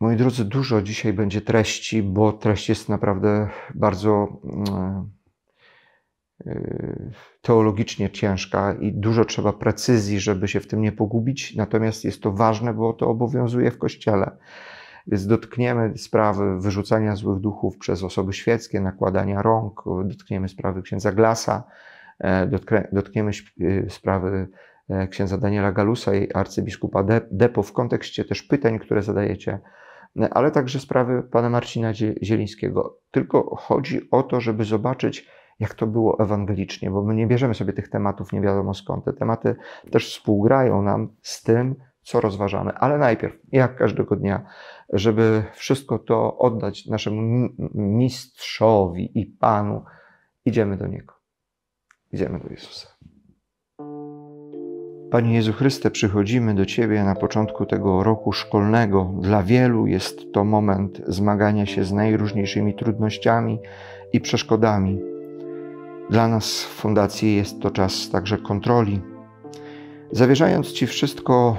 Moi drodzy, dużo dzisiaj będzie treści, bo treść jest naprawdę bardzo mm, e, teologicznie ciężka i dużo trzeba precyzji, żeby się w tym nie pogubić. Natomiast jest to ważne, bo to obowiązuje w Kościele. Więc dotkniemy sprawy wyrzucania złych duchów przez osoby świeckie, nakładania rąk, dotkniemy sprawy księdza Glasa, e, dotkniemy e, sprawy księdza Daniela Galusa i arcybiskupa Depo w kontekście też pytań, które zadajecie ale także sprawy pana Marcina Zielińskiego. Tylko chodzi o to, żeby zobaczyć, jak to było ewangelicznie, bo my nie bierzemy sobie tych tematów nie wiadomo skąd. Te tematy też współgrają nam z tym, co rozważamy. Ale najpierw, jak każdego dnia, żeby wszystko to oddać naszemu mistrzowi i panu, idziemy do niego. Idziemy do Jezusa. Panie Jezu Chryste, przychodzimy do Ciebie na początku tego roku szkolnego. Dla wielu jest to moment zmagania się z najróżniejszymi trudnościami i przeszkodami. Dla nas w Fundacji jest to czas także kontroli. Zawierzając Ci wszystko,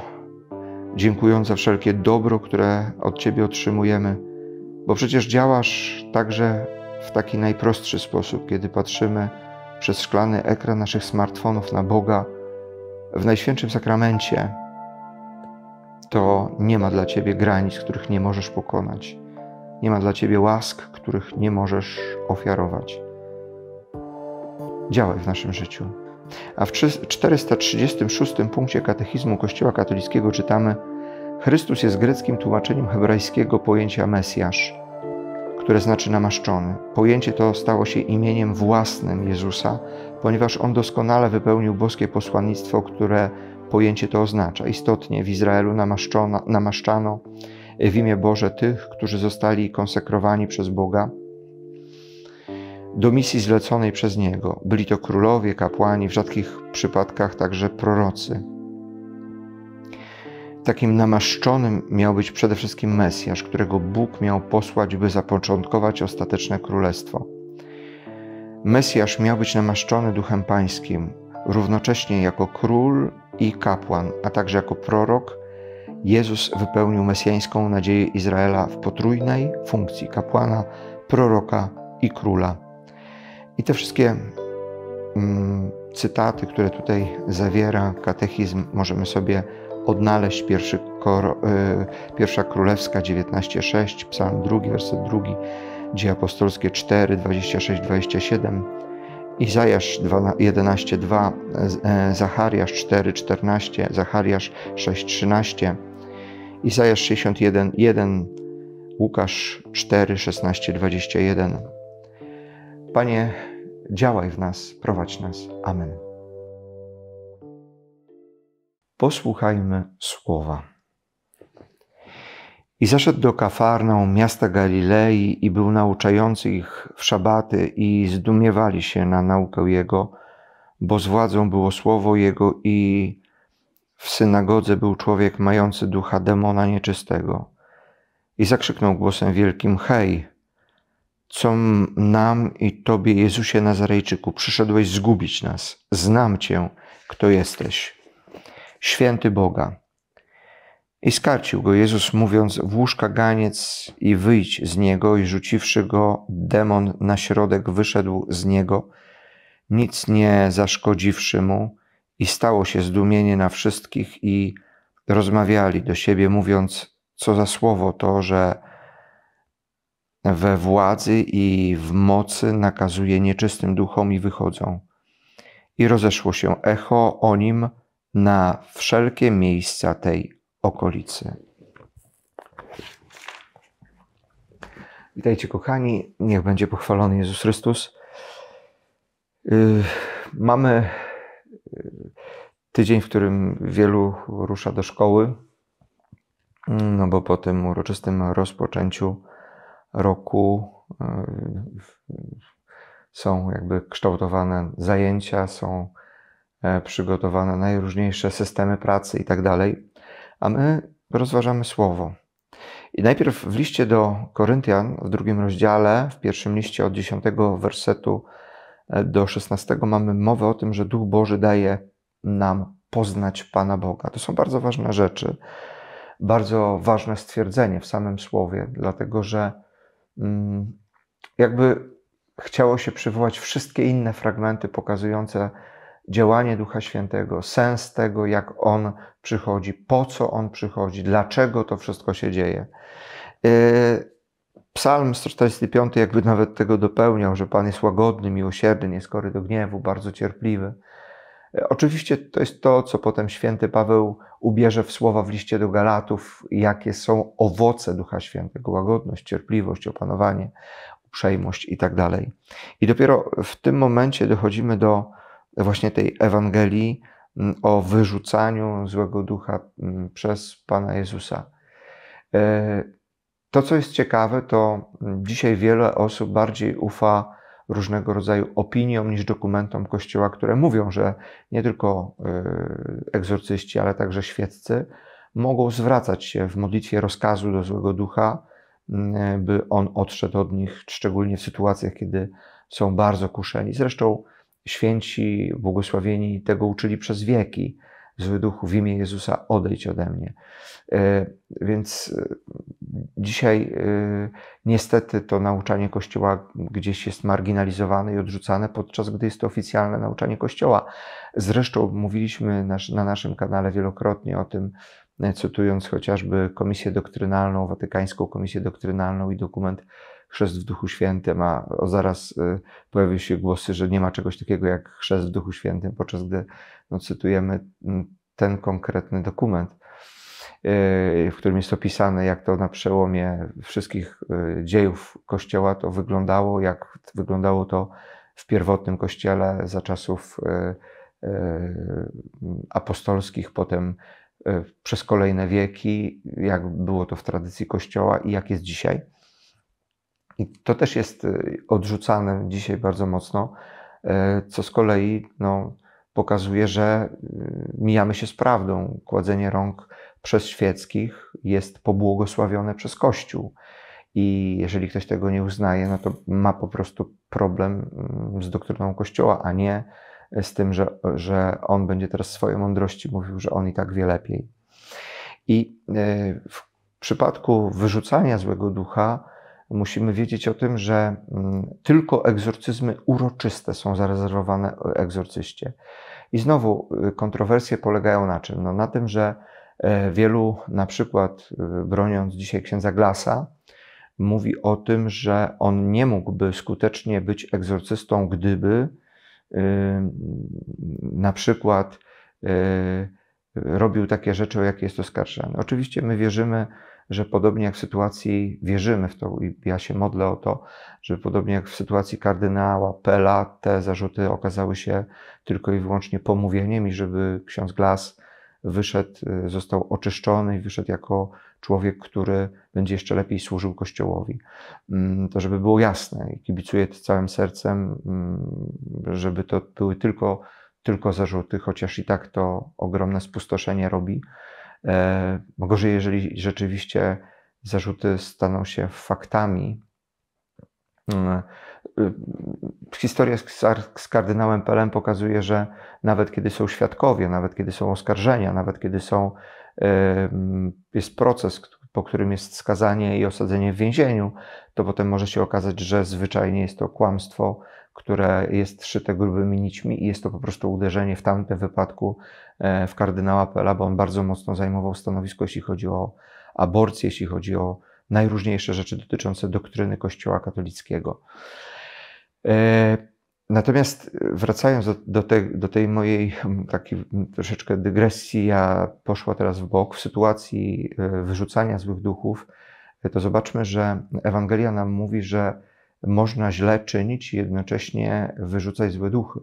dziękując za wszelkie dobro, które od Ciebie otrzymujemy, bo przecież działasz także w taki najprostszy sposób, kiedy patrzymy przez szklany ekran naszych smartfonów na Boga w Najświętszym Sakramencie, to nie ma dla Ciebie granic, których nie możesz pokonać. Nie ma dla Ciebie łask, których nie możesz ofiarować. Działaj w naszym życiu. A w 436 punkcie katechizmu Kościoła katolickiego czytamy: Chrystus jest greckim tłumaczeniem hebrajskiego pojęcia Mesjasz, które znaczy namaszczony. Pojęcie to stało się imieniem własnym Jezusa, ponieważ on doskonale wypełnił boskie posłannictwo, które pojęcie to oznacza. Istotnie w Izraelu namaszczano w imię Boże tych, którzy zostali konsekrowani przez Boga do misji zleconej przez Niego. Byli to królowie, kapłani, w rzadkich przypadkach także prorocy. Takim namaszczonym miał być przede wszystkim Mesjasz, którego Bóg miał posłać, by zapoczątkować ostateczne królestwo. Mesjasz miał być namaszczony duchem pańskim, równocześnie jako król i kapłan, a także jako prorok. Jezus wypełnił mesjańską nadzieję Izraela w potrójnej funkcji kapłana, proroka i króla. I te wszystkie mm, cytaty, które tutaj zawiera katechizm, możemy sobie odnaleźć pierwszy, kor, y, pierwsza królewska 19:6, psalm 2, werset 2 Dzieje apostolskie 4, 26, 27, Izajasz 11, 2, e, Zachariasz 4, 14, Zachariasz 6, 13, Izajasz 61, 1, Łukasz 4, 16, 21. Panie, działaj w nas, prowadź nas. Amen. Posłuchajmy słowa. I zaszedł do Kafarną, miasta Galilei, i był nauczający ich w szabaty, i zdumiewali się na naukę jego, bo z władzą było słowo jego, i w synagodze był człowiek mający ducha demona nieczystego. I zakrzyknął głosem wielkim: Hej, co nam i Tobie, Jezusie Nazarejczyku, przyszedłeś zgubić nas. Znam Cię, kto jesteś. Święty Boga i skarcił go Jezus, mówiąc: łóżka ganiec i wyjdź z niego. I rzuciwszy go, demon na środek wyszedł z niego, nic nie zaszkodziwszy mu. I stało się zdumienie na wszystkich, i rozmawiali do siebie, mówiąc: Co za słowo to, że we władzy i w mocy nakazuje nieczystym duchom i wychodzą. I rozeszło się echo o nim na wszelkie miejsca tej okolicy. Witajcie, kochani. Niech będzie pochwalony Jezus Chrystus. Yy, mamy yy, tydzień, w którym wielu rusza do szkoły, mm, no bo po tym uroczystym rozpoczęciu roku yy, są jakby kształtowane zajęcia, są e, przygotowane najróżniejsze systemy pracy i tak dalej a my rozważamy Słowo. I najpierw w liście do Koryntian, w drugim rozdziale, w pierwszym liście od 10 wersetu e, do 16 mamy mowę o tym, że Duch Boży daje nam poznać Pana Boga. To są bardzo ważne rzeczy, bardzo ważne stwierdzenie w samym słowie, dlatego że mm, jakby chciało się przywołać wszystkie inne fragmenty pokazujące, działanie Ducha Świętego, sens tego, jak On przychodzi, po co On przychodzi, dlaczego to wszystko się dzieje. Y, Psalm 145 jakby nawet tego dopełniał, że Pan jest łagodny, miłosierny, nieskory do gniewu, bardzo cierpliwy. Y, oczywiście to jest to, co potem święty Paweł ubierze w słowa w liście do Galatów, jakie są owoce Ducha Świętego: łagodność, cierpliwość, opanowanie, uprzejmość i tak dalej. I dopiero w tym momencie dochodzimy do właśnie tej Ewangelii mm, o wyrzucaniu złego ducha mm, przez Pana Jezusa. E, to, co jest ciekawe, to mm, dzisiaj wiele osób bardziej ufa różnego rodzaju opiniom niż dokumentom Kościoła, które mówią, że nie tylko e, egzorcyści, ale także świeccy mogą zwracać się w modlitwie rozkazu do złego ducha, by on odszedł od nich, szczególnie w sytuacjach, kiedy są bardzo kuszeni. Zresztą święci, błogosławieni tego uczyli przez wieki. Zły duchu, w imię Jezusa odejdź ode mnie. E, więc e, dzisiaj e, niestety to nauczanie Kościoła gdzieś jest marginalizowane i odrzucane, podczas gdy jest to oficjalne nauczanie Kościoła. Zresztą mówiliśmy na naszym kanale wielokrotnie o tym, cytując chociażby Komisję Doktrynalną, Watykańską Komisję Doktrynalną i dokument chrzest w Duchu Świętym, a zaraz y, pojawiły się głosy, że nie ma czegoś takiego jak chrzest w Duchu Świętym, podczas gdy no, cytujemy mm, ten konkretny dokument, y, w którym jest opisane, jak to na przełomie wszystkich y, dziejów Kościoła to wyglądało, jak wyglądało to w pierwotnym Kościele za czasów apostolskich, potem przez kolejne wieki, jak było to w tradycji Kościoła i jak jest dzisiaj. I to też jest y, odrzucane dzisiaj bardzo mocno, y, co z kolei no, pokazuje, że y, mijamy się z prawdą. Kładzenie rąk przez świeckich jest pobłogosławione przez Kościół. I jeżeli ktoś tego nie uznaje, no to ma po prostu problem mm, z doktryną Kościoła, a nie z tym, że, że on będzie teraz swoje mądrości mówił, że on i tak wie lepiej. I w przypadku wyrzucania złego ducha, musimy wiedzieć o tym, że mm, tylko egzorcyzmy uroczyste są zarezerwowane e, egzorcyście. I znowu y, kontrowersje polegają na czym? No, na tym, że e, wielu, na przykład y, broniąc dzisiaj księdza Glasa, mówi o tym, że on nie mógłby skutecznie być egzorcystą, gdyby y, na przykład robił takie rzeczy, o jakie jest oskarżany. Oczywiście my wierzymy że podobnie jak w sytuacji, wierzymy w to i ja się modlę o to, że podobnie jak w sytuacji kardynała Pela, te zarzuty okazały się tylko i wyłącznie pomówieniem i żeby ksiądz Glas wyszedł, y, został oczyszczony i wyszedł jako człowiek, który będzie jeszcze lepiej służył Kościołowi. Mm, to żeby było jasne i kibicuję całym sercem, mm, żeby to były tylko, tylko zarzuty, chociaż i tak to ogromne spustoszenie robi E, gorzej, jeżeli rzeczywiście zarzuty staną się faktami. Mm, e, historia z kardynałem Pelem pokazuje, że nawet kiedy są świadkowie, nawet kiedy są oskarżenia, nawet kiedy są, e, jest proces, po którym jest skazanie i osadzenie w więzieniu, to potem może się okazać, że zwyczajnie jest to kłamstwo, które jest szyte grubymi nićmi i jest to po prostu uderzenie w tamtym wypadku e, w kardynała Pela, bo on bardzo mocno zajmował stanowisko, jeśli chodzi o aborcję, jeśli chodzi o najróżniejsze rzeczy dotyczące doktryny Kościoła katolickiego. E, Natomiast y, wracając do, do, te, do, tej mojej hmm, takiej hmm, troszeczkę dygresji, ja poszła teraz w bok w sytuacji y, wyrzucania złych duchów, y, to zobaczmy, że Ewangelia nam mówi, że można źle czynić i jednocześnie wyrzucać złe duchy.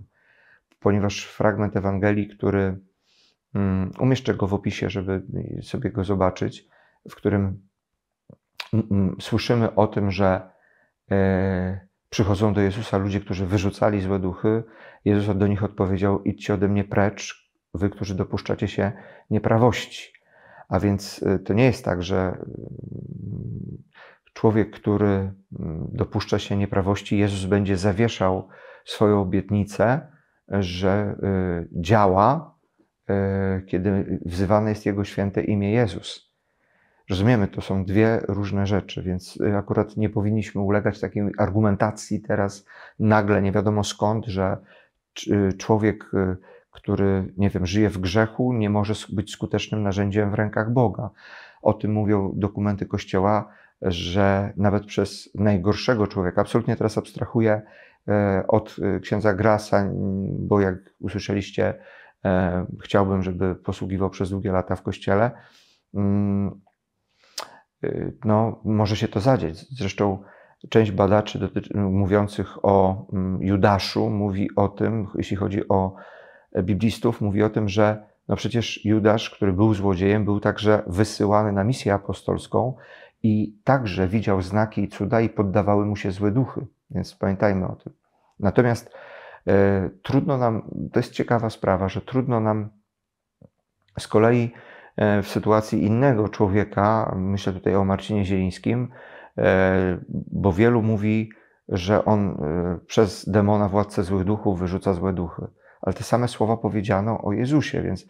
Ponieważ fragment Ewangelii, który mm, umieszczę go w opisie, żeby sobie go zobaczyć, w którym mm, mm, słyszymy o tym, że przychodzą do Jezusa ludzie, którzy wyrzucali złe duchy. Jezus do nich odpowiedział: Idźcie ode mnie precz, wy, którzy dopuszczacie się nieprawości. A więc y, to nie jest tak, że mm, człowiek, który mm, dopuszcza się nieprawości, Jezus będzie zawieszał swoją obietnicę, że y, działa, y, kiedy wzywane jest Jego święte imię Jezus. Rozumiemy, to są dwie różne rzeczy, więc y, akurat nie powinniśmy ulegać takiej argumentacji teraz nagle, nie wiadomo skąd, że y, człowiek, y, który, nie wiem, żyje w grzechu, nie może być skutecznym narzędziem w rękach Boga. O tym mówią dokumenty Kościoła, że nawet przez najgorszego człowieka, absolutnie teraz abstrahuję e, od księdza Grasa, bo jak usłyszeliście, e, chciałbym, żeby posługiwał przez długie lata w Kościele, mm, Y, no, może się to zadzieć. Zresztą część badaczy mówiących o mm, Judaszu mówi o tym, jeśli chodzi o e, biblistów, mówi o tym, że no przecież Judasz, który był złodziejem, był także wysyłany na misję apostolską i także widział znaki i cuda i poddawały mu się złe duchy, więc pamiętajmy o tym. Natomiast e, trudno nam, to jest ciekawa sprawa, że trudno nam z kolei E, w sytuacji innego człowieka, myślę tutaj o Marcinie Zielińskim, e, bo wielu mówi, że on e, przez demona władcę złych duchów wyrzuca złe duchy. Ale te same słowa powiedziano o Jezusie, więc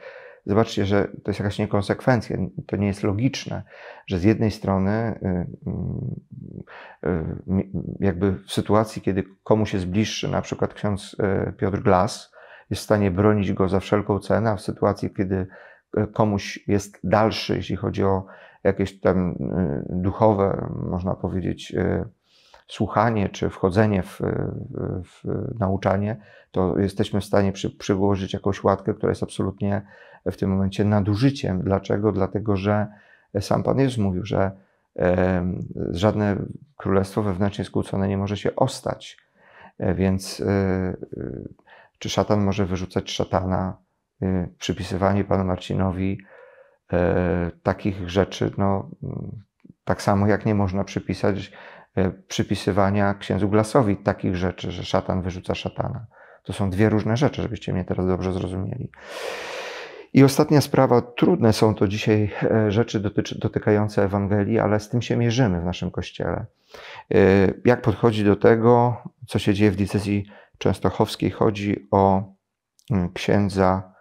zobaczcie, że to jest jakaś niekonsekwencja, to nie jest logiczne, że z jednej strony, y, mm, y, mm, jakby w sytuacji, kiedy komuś jest bliższy, na przykład ksiądz Piotr Glas, jest w stanie bronić go za wszelką cenę, a w sytuacji, kiedy komuś jest dalszy, jeśli chodzi o jakieś tam y, duchowe, można powiedzieć, y, słuchanie czy wchodzenie w, w nauczanie, to jesteśmy w stanie przy, przyłożyć jakąś łatkę, która jest absolutnie w tym momencie nadużyciem. Dlaczego? Dlatego, że sam Pan Jezus mówił, że żadne królestwo wewnętrznie skłócone nie może się ostać. E, więc y, czy szatan może wyrzucać szatana Y, przypisywanie panu Marcinowi y, takich rzeczy, no, tak samo jak nie można przypisać y, przypisywania księdzu Glasowi takich rzeczy, że szatan wyrzuca szatana. To są dwie różne rzeczy, żebyście mnie teraz dobrze zrozumieli. I ostatnia sprawa, trudne są to dzisiaj e, rzeczy dotyczy, dotykające Ewangelii, ale z tym się mierzymy w naszym kościele. E, jak podchodzi do tego, co się dzieje w diecezji częstochowskiej, chodzi o mm, księdza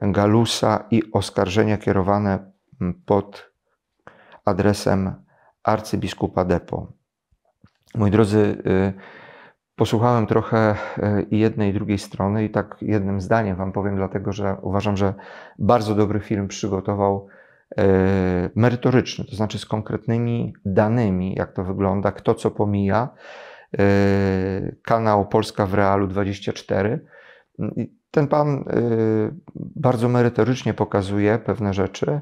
Galusa i oskarżenia kierowane pod adresem arcybiskupa Depo. Moi drodzy, y, posłuchałem trochę y, jednej i drugiej strony i tak jednym zdaniem Wam powiem, dlatego że uważam, że bardzo dobry film przygotował y, merytoryczny, to znaczy z konkretnymi danymi, jak to wygląda, kto co pomija. Kanał Polska w Realu 24. Ten pan y, bardzo merytorycznie pokazuje pewne rzeczy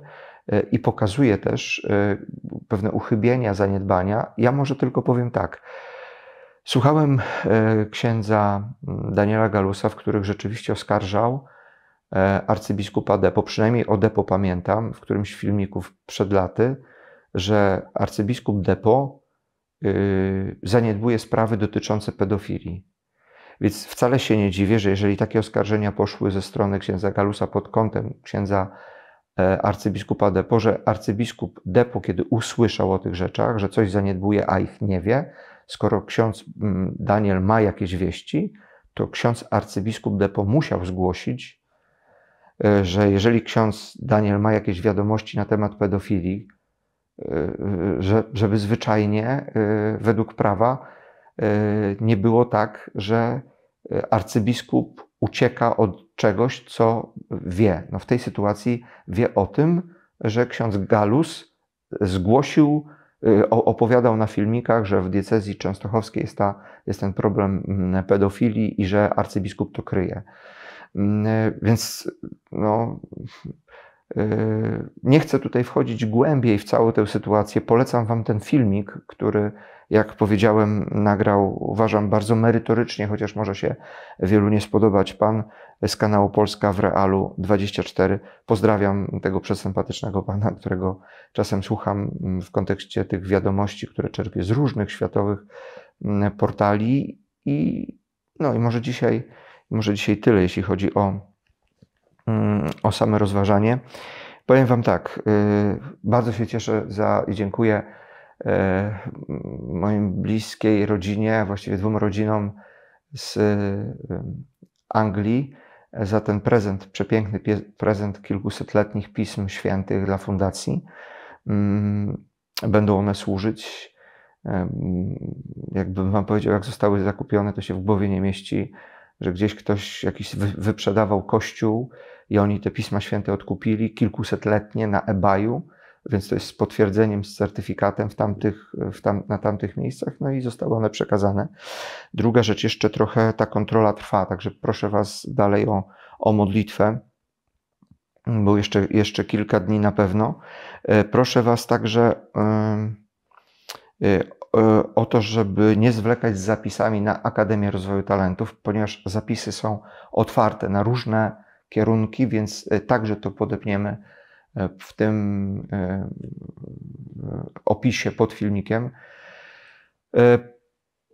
y, i pokazuje też y, pewne uchybienia, zaniedbania. Ja może tylko powiem tak. Słuchałem księdza mm, Daniela Galusa, w których rzeczywiście oskarżał arcybiskupa Depo, przynajmniej o Depo pamiętam, w którymś filmików przed laty, że arcybiskup Depo zaniedbuje sprawy dotyczące pedofilii. Więc wcale się nie dziwię, że jeżeli takie oskarżenia poszły ze strony księdza Galusa pod kątem księdza e, arcybiskupa Depo, że arcybiskup Depo, kiedy usłyszał o tych rzeczach, że coś zaniedbuje, a ich nie wie, skoro ksiądz mm, Daniel ma jakieś wieści, to ksiądz arcybiskup Depo musiał zgłosić, e, że jeżeli ksiądz Daniel ma jakieś wiadomości na temat pedofilii, e, że, żeby zwyczajnie według prawa E, nie było tak, że e, arcybiskup ucieka od czegoś, co wie. No w tej sytuacji wie o tym, że ksiądz Galus zgłosił, e, opowiadał na filmikach, że w diecezji częstochowskiej jest, ta, jest ten problem mm, pedofilii i że arcybiskup to kryje. Mm, więc no, nie chcę tutaj wchodzić głębiej w całą tę sytuację. Polecam Wam ten filmik, który, jak powiedziałem, nagrał, uważam, bardzo merytorycznie, chociaż może się wielu nie spodobać, pan z kanału Polska w Realu 24. Pozdrawiam tego przesympatycznego pana, którego czasem słucham mm, w kontekście tych wiadomości, które czerpię z różnych światowych mm, portali. I, no i może dzisiaj, może dzisiaj tyle, jeśli chodzi o o same rozważanie. Powiem Wam tak, y, bardzo się cieszę za i dziękuję y, moim bliskiej rodzinie, właściwie dwóm rodzinom z y, Anglii za ten prezent, przepiękny prezent kilkusetletnich pism świętych dla fundacji. Mm, będą one służyć. Jakbym Wam powiedział, jak zostały zakupione, to się w głowie nie mieści że gdzieś ktoś jakiś wyprzedawał kościół i oni te Pisma Święte odkupili kilkusetletnie na ebayu, więc to jest z potwierdzeniem, z certyfikatem w tamtych, w tam, na tamtych miejscach, no i zostały one przekazane. Druga rzecz, jeszcze trochę ta kontrola trwa, także proszę Was dalej o, o modlitwę był jeszcze, jeszcze kilka dni na pewno. E, proszę Was także e, E, o to, żeby nie zwlekać z zapisami na Akademię Rozwoju Talentów, ponieważ zapisy są otwarte na różne kierunki, więc e, także to podepniemy e, w tym opisie pod filmikiem.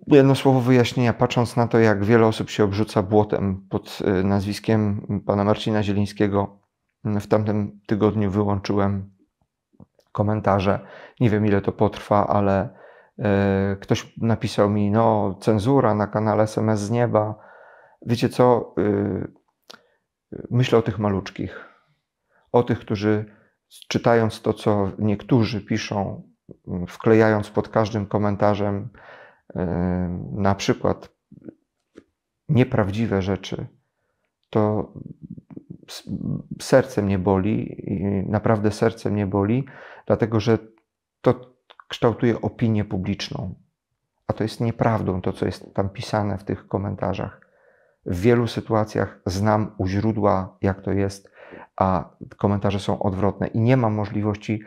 Jedno słowo wyjaśnienia, patrząc na to, jak wiele osób się obrzuca błotem pod nazwiskiem pana Marcina Zielińskiego, w tamtym tygodniu wyłączyłem komentarze. Nie wiem, ile to potrwa, ale E, ktoś napisał mi, no, cenzura na kanale SMS z nieba. Wiecie co? Y, y, myślę o tych maluczkich, o tych, którzy czytając to, co niektórzy piszą, mm, wklejając pod każdym komentarzem y, na przykład nieprawdziwe rzeczy, to serce mnie boli, naprawdę serce mnie boli, dlatego że to kształtuje opinię publiczną. A to jest nieprawdą to, co jest tam pisane w tych komentarzach. W wielu sytuacjach znam u źródła, jak to jest, a komentarze są odwrotne i nie mam możliwości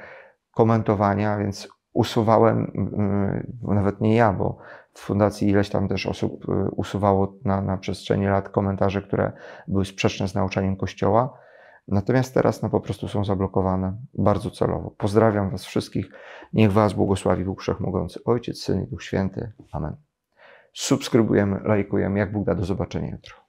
komentowania, więc usuwałem, mm, nawet nie ja, bo w fundacji ileś tam też osób y, usuwało na, na przestrzeni lat komentarze, które były sprzeczne z nauczaniem Kościoła Natomiast teraz no, po prostu są zablokowane bardzo celowo. Pozdrawiam Was wszystkich. Niech Was błogosławi Bóg Wszechmogący, Ojciec, Syn i Duch Święty. Amen. Subskrybujemy, lajkujemy. Jak Bóg da, do zobaczenia jutro.